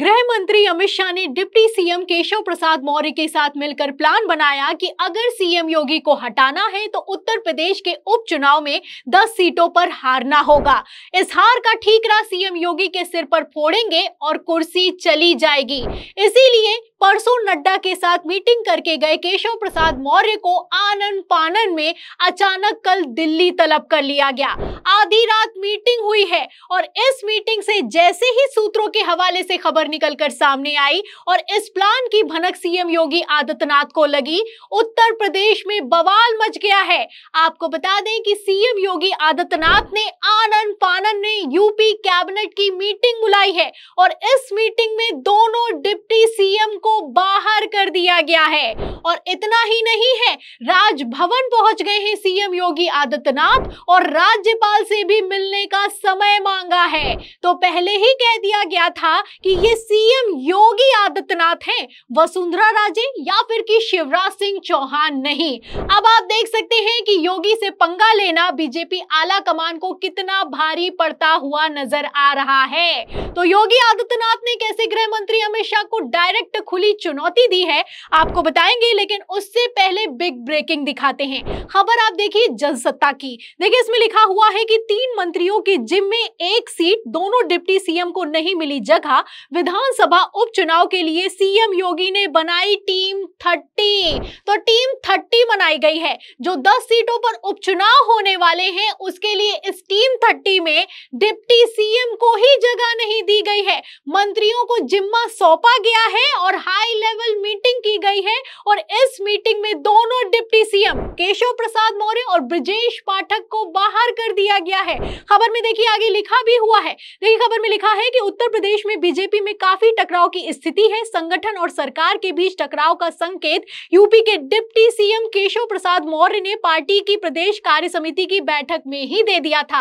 गृह मंत्री अमित शाह ने डिप्टी सीएम केशव प्रसाद मौर्य के साथ मिलकर प्लान बनाया कि अगर सीएम योगी को हटाना है तो उत्तर प्रदेश के उपचुनाव में 10 सीटों पर हारना होगा इस हार का ठीकरा सीएम योगी के सिर पर फोड़ेंगे और कुर्सी चली जाएगी इसीलिए परसों नड्डा के साथ मीटिंग करके गए केशव प्रसाद मौर्य को आनंद पानन में अचानक कल दिल्ली तलब कर लिया गया आधी रात मीटिंग हुई है और इस मीटिंग से जैसे ही सूत्रों के हवाले से खबर निकलकर सामने आई और इस प्लान की भनक सीएम योगी आदित्यनाथ को लगी उत्तर प्रदेश में बवाल मच गया है आपको बता दें कि सीएम योगी आदित्यनाथ ने आनंद पानन ने यूपी कैबिनेट की मीटिंग बुलाई है और इस मीटिंग में दोनों डिप्टी सीएम को बाहर कर दिया गया है और इतना ही नहीं है राजभवन पहुंच गए हैं सीएम योगी आदित्यनाथ और राज्यपाल से भी मिलने का समय मांगा है तो पहले ही कह दिया गया था कि ये सीएम योगी आदित्यनाथ हैं वसुंधरा राजे या फिर कि शिवराज सिंह चौहान नहीं अब आप देख सकते हैं कि योगी से पंगा लेना बीजेपी आला कमान को कितना भारी पड़ता हुआ नजर आ रहा है तो योगी आदित्यनाथ ने कैसे गृह मंत्री अमित शाह को डायरेक्ट खुली चुनौती दी है आपको बताएंगे लेकिन उससे पहले बिग ब्रेकिंग दिखाते हैं खबर आप देखिए जनसत्ता की देखिए इसमें लिखा हुआ है कि तीन मंत्रियों की जिम में एक सीट दोनों डिप्टी सीएम को नहीं मिली जगह विधानसभा उपचुनाव के लिए सीएम योगी ने बनाई टीम थर्टी तो टीम थर्टी बनाई गई है जो दस सीटों पर उपचुनाव होने वाले हैं उसके लिए इस टीम थर्टी में डिप्टी सीएम को ही जगह नहीं दी गई है मंत्रियों को जिम्मा सौंपा गया है और हाई लेवल मीटिंग की गई है और इस मीटिंग में दोनों डिप्टी सीएम केशव प्रसाद मौर्य और ब्रजेश पाठक को बाहर कर दिया गया है खबर में देखिए आगे लिखा भी हुआ है देखिए खबर में लिखा है कि उत्तर प्रदेश में बीजेपी में काफी टकराव की स्थिति है संगठन और सरकार के बीच टकराव का संकेत यूपी के डिप्टी सीएम केशव प्रसाद मौर्य ने पार्टी की प्रदेश कार्य समिति की बैठक में ही दे दिया था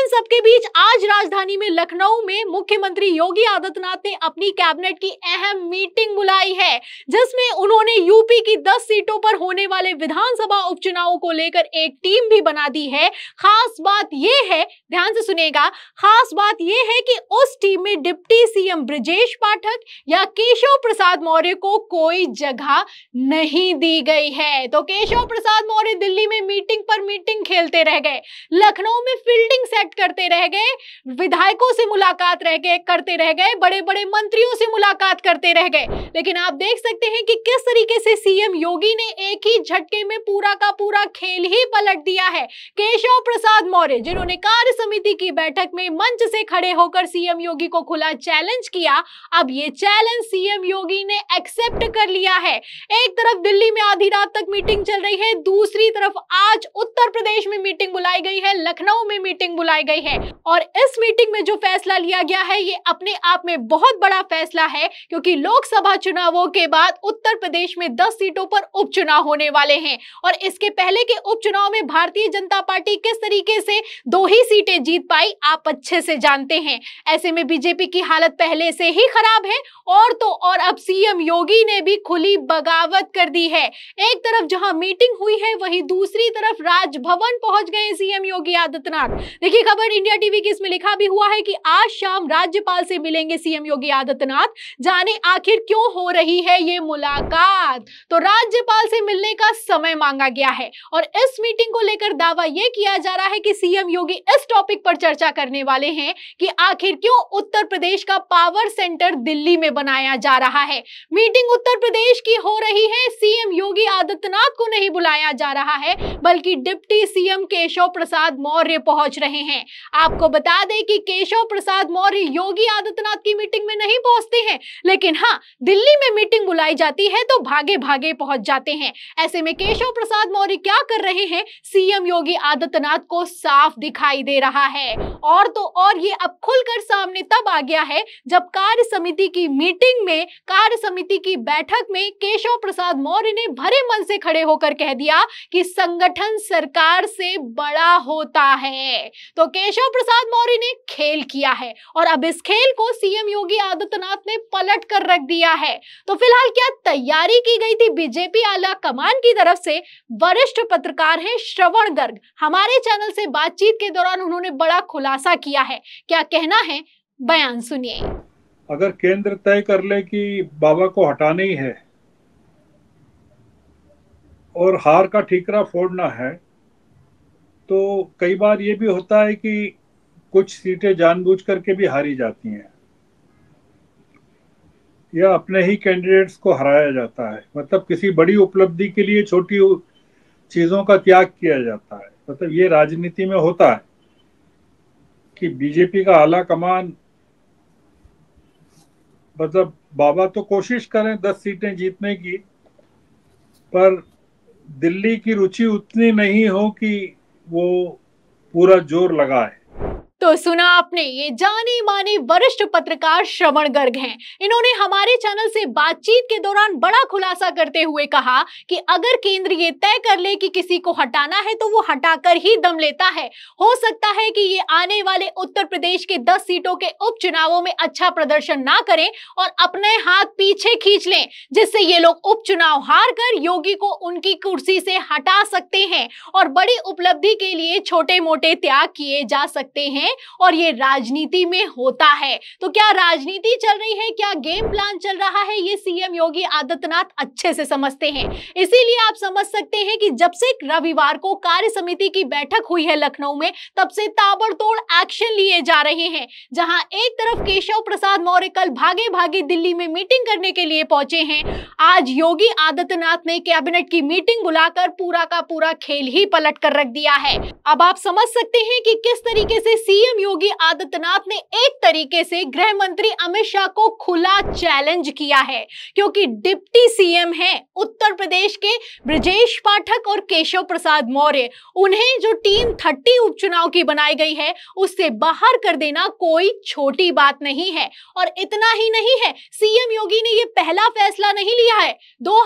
इन सबके बीच आज राजधानी में लखनऊ में मुख्यमंत्री योगी आदित्यनाथ ने अपनी कैबिनेट की अहम मीटिंग बुलाई है जिसमें उन्होंने यूपी की 10 सीटों पर होने वाले विधानसभा उपचुनावों को लेकर एक टीम भी बना दी है खास बात यह है ध्यान से सुनेगा खास बात यह है कि उस टीम में डिप्टी सीएम ब्रजेश पाठक या केशव प्रसाद मौर्य को कोई जगह नहीं दी गई है तो केशव प्रसाद मौर्य दिल्ली में मीटिंग पर मीटिंग खेलते रह गए लखनऊ में फील्डिंग सेट करते रह गए विधायकों से मुलाकात रह गए करते रह गए बड़े बड़े मंत्रियों से मुलाकात करते रह गए लेकिन आप देख सकते हैं कि किस तरीके से सीएम योगी ने एक ही झटके में पूरा का पूरा खेल ही पलट दिया है केशव प्रसाद मौर्य जिन्होंने कार्य समिति की बैठक में मंच से खड़े होकर सीएम योगी को खुला चैलेंज किया अब ये चैलेंज सीएम योगी ने एक्सेप्ट कर लिया है एक तरफ दिल्ली में आधी रात तक मीटिंग चल रही है दूसरी तरफ आज उत्तर प्रदेश में मीटिंग बुलाई गई है लखनऊ में मीटिंग बुलाई गई है और इस मीटिंग में जो फैसला लिया गया है ये अपने आप में बहुत बड़ा फैसला है क्योंकि लोकसभा चुनावों के बाद उत्तर प्रदेश में 10 सीटों पर उपचुनाव होने वाले हैं और इसके पहले के उपचुनाव में भारतीय जनता पार्टी किस तरीके से दो ही सीटें जीत पाई आप अच्छे से जानते हैं ऐसे में बीजेपी की हालत पहले से ही खराब है और तो और अब सीएम योगी ने भी खुली बगावत कर दी है एक तरफ जहां मीटिंग हुई है वही दूसरी तरफ राजभवन पहुंच गए सीएम योगी आदित्यनाथ देखिए खबर इंडिया टीवी की इसमें लिखा भी हुआ है कि आज शाम राज्यपाल से मिलेंगे सीएम योगी आदित्यनाथ जाने आखिर क्यों हो रही है ये मुलाकात तो राज्यपाल से मिलने का समय मांगा गया है और इस मीटिंग को लेकर दावा यह किया जा रहा है कि सीएम योगी इस टॉपिक पर चर्चा करने वाले हैं कि आखिर क्यों उत्तर प्रदेश का पावर सेंटर दिल्ली में बनाया जा रहा है मीटिंग उत्तर प्रदेश की हो रही है सीएम योगी आदित्यनाथ को नहीं बुलाया जा रहा है बल्कि डिप्टी सीएम केशव प्रसाद मौर्य पहुंच रहे हैं आपको बता दें कि केशव प्रसाद मौर्य योगी आदित्यनाथ की मीटिंग में नहीं पहुंचते हैं लेकिन हाँ दिल्ली में मीटिंग बुलाई जाती है तो भागे भागे पहुंच जाते हैं ऐसे में केशव प्रसाद मौर्य क्या कर रहे हैं सीएम योगी आदित्यनाथ को साफ दिखाई दे रहा है और तो और ये अब खुलकर सामने तब आ गया है जब कार्य समिति की मीटिंग में कार्य समिति की बैठक में केशव प्रसाद मौर्य ने भर हरे मन से खड़े होकर कह दिया कि संगठन सरकार से बड़ा होता है तो केशव प्रसाद मौर्य ने खेल किया है और अब इस खेल को सीएम योगी आदित्यनाथ ने पलट कर रख दिया है तो फिलहाल क्या तैयारी की गई थी बीजेपी आला कमान की तरफ से वरिष्ठ पत्रकार है श्रवण गर्ग हमारे चैनल से बातचीत के दौरान उन्होंने बड़ा खुलासा किया है क्या कहना है बयान सुनिए अगर केंद्र तय कर ले कि बाबा को हटाना ही है और हार का ठीकरा फोड़ना है तो कई बार ये भी होता है कि कुछ सीटें जानबूझ करके भी हारी जाती हैं या अपने ही कैंडिडेट्स को हराया जाता है मतलब किसी बड़ी उपलब्धि के लिए छोटी चीज़ों का त्याग किया जाता है मतलब ये राजनीति में होता है कि बीजेपी का आला कमान मतलब बाबा तो कोशिश करें दस सीटें जीतने की पर दिल्ली की रुचि उतनी नहीं हो कि वो पूरा जोर लगाए तो सुना आपने ये जाने माने वरिष्ठ पत्रकार श्रवण गर्ग हैं इन्होंने हमारे चैनल से बातचीत के दौरान बड़ा खुलासा करते हुए कहा कि अगर केंद्र ये तय कर ले कि किसी को हटाना है तो वो हटाकर ही दम लेता है हो सकता है कि ये आने वाले उत्तर प्रदेश के 10 सीटों के उपचुनावों में अच्छा प्रदर्शन ना करें और अपने हाथ पीछे खींच लें जिससे ये लोग उपचुनाव हार कर योगी को उनकी कुर्सी से हटा सकते हैं और बड़ी उपलब्धि के लिए छोटे मोटे त्याग किए जा सकते हैं है और ये राजनीति में होता है तो क्या राजनीति चल रही है क्या गेम प्लान चल रहा है ये सीएम योगी आदित्यनाथ अच्छे से समझते हैं इसीलिए आप समझ सकते हैं कि जब से रविवार को कार्य समिति की बैठक हुई है लखनऊ में तब से ताबड़तोड़ एक्शन लिए जा रहे हैं जहां एक तरफ केशव प्रसाद मौर्य कल भागे भागे दिल्ली में मीटिंग करने के लिए पहुंचे हैं आज योगी आदित्यनाथ ने कैबिनेट की मीटिंग बुलाकर पूरा का पूरा खेल ही पलट कर रख दिया है अब आप समझ सकते हैं कि किस तरीके से सी सीएम योगी आदित्यनाथ ने एक तरीके से गृह मंत्री अमित शाह को खुला चैलेंज किया है क्योंकि डिप्टी सीएम हैं उत्तर प्रदेश के ब्रजेश पाठक और केशव प्रसाद मौर्य उन्हें जो टीम थर्टी उपचुनाव की बनाई गई है उससे बाहर कर देना कोई छोटी बात नहीं है और इतना ही नहीं है सीएम योगी ने यह पहला फैसला नहीं लिया है दो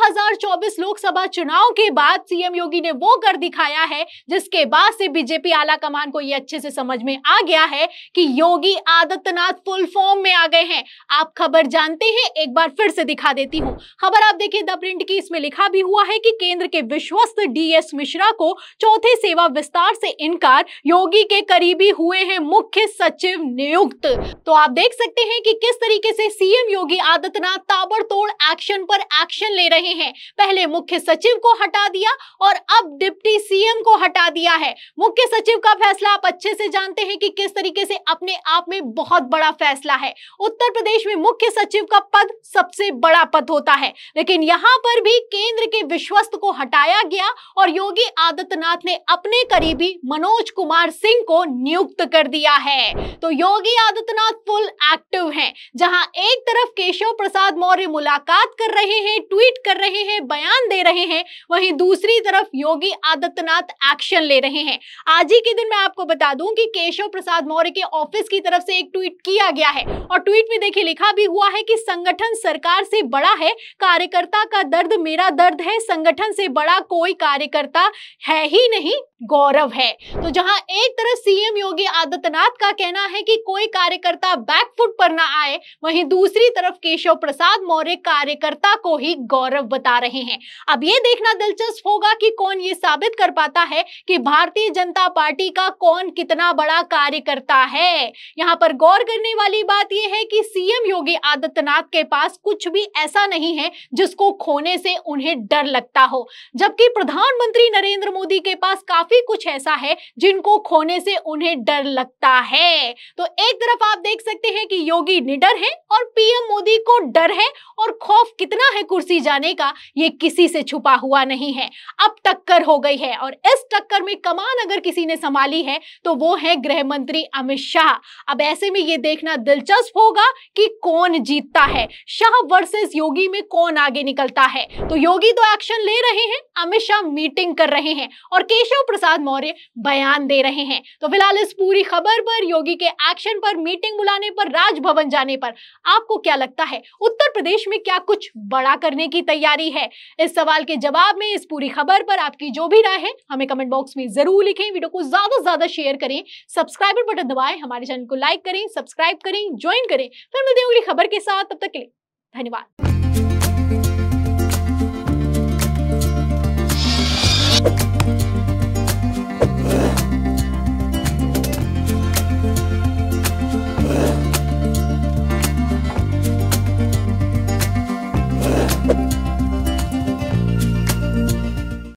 लोकसभा चुनाव के बाद सीएम योगी ने वो कर दिखाया है जिसके बाद से बीजेपी आला कमान को यह अच्छे से समझ में आ गया है कि योगी आदित्यनाथ फुल फॉर्म में आ गए हैं आप खबर जानते हैं एक बार फिर से दिखा देती हूँ खबर आप देखिए द प्रिंट की इसमें लिखा भी हुआ है कि केंद्र के विश्वस्त डीएस मिश्रा को चौथे सेवा विस्तार से इनकार योगी के करीबी हुए हैं मुख्य सचिव नियुक्त तो आप देख सकते हैं कि किस तरीके से सीएम योगी आदित्यनाथ ताबड़तोड़ एक्शन पर एक्शन ले रहे हैं पहले मुख्य सचिव को हटा दिया और अब डिप्टी सीएम को हटा दिया है मुख्य सचिव का फैसला आप अच्छे से जानते हैं कि कि किस तरीके से अपने आप में बहुत बड़ा फैसला है उत्तर प्रदेश में मुख्य सचिव का पद सबसे बड़ा पद होता है लेकिन यहाँ पर भी केंद्र के विश्वस्त को हटाया गया और योगी आदित्यनाथ ने अपने करीबी मनोज कुमार सिंह को नियुक्त कर दिया है तो योगी आदित्यनाथ फुल एक्टिव हैं जहां एक तरफ केशव प्रसाद मौर्य मुलाकात कर रहे हैं ट्वीट कर रहे हैं बयान दे रहे हैं वहीं दूसरी तरफ योगी आदित्यनाथ एक्शन ले रहे हैं आज ही के दिन मैं आपको बता दूं कि केशव प्रसाद मौर्य के ऑफिस की तरफ से एक ट्वीट किया गया है और ट्वीट में देखिए लिखा भी हुआ है कि संगठन सरकार से बड़ा है कार्यकर्ता का दर्द मेरा दर्द है संगठन से बड़ा कोई कार्यकर्ता है ही नहीं गौरव है तो जहां एक तरफ सीएम योगी आदित्यनाथ का कहना है कि कोई कार्यकर्ता बैकफुट पर ना आए वहीं दूसरी तरफ केशव प्रसाद मौर्य कार्यकर्ता को ही गौरव बता रहे हैं अब ये देखना दिलचस्प होगा कि कौन ये साबित कर पाता है कि भारतीय जनता पार्टी का कौन कितना बड़ा कार्य करता है यहाँ पर गौर करने वाली बात यह है कि सीएम योगी आदित्यनाथ के पास कुछ भी ऐसा नहीं है जिसको खोने से उन्हें डर लगता हो जबकि प्रधानमंत्री नरेंद्र मोदी के पास काफी कुछ ऐसा है जिनको खोने से उन्हें डर लगता है तो एक तरफ आप देख सकते हैं कि योगी निडर है और पीएम मोदी को डर है और खौफ कितना है कुर्सी जाने का ये किसी से छुपा हुआ नहीं है अब टक्कर हो गई है और इस टक्कर में कमान अगर किसी ने संभाली है तो वो है गृह मंत्री अमित शाह अब ऐसे में ये देखना दिलचस्प होगा कि कौन जीतता है शाह वर्सेस योगी में कौन आगे निकलता है तो योगी तो एक्शन ले रहे हैं अमित शाह मीटिंग कर रहे हैं और केशव प्रसाद मौर्य बयान दे रहे हैं तो फिलहाल इस पूरी खबर पर योगी के एक्शन पर मीटिंग बुलाने पर राजभवन जाने पर आपको क्या लगता है उत्तर प्रदेश में क्या कुछ बड़ा करने की तैयारी है इस सवाल के जवाब में इस पूरी खबर पर आपकी जो भी राय है हमें कमेंट बॉक्स में जरूर लिखें वीडियो को ज्यादा से ज्यादा शेयर करें सब्सक्राइब सब्सक्राइबर बटन दबाएं हमारे चैनल को लाइक करें सब्सक्राइब करें ज्वाइन करें फिर मिलते हैं अगली खबर के साथ तब तक के लिए धन्यवाद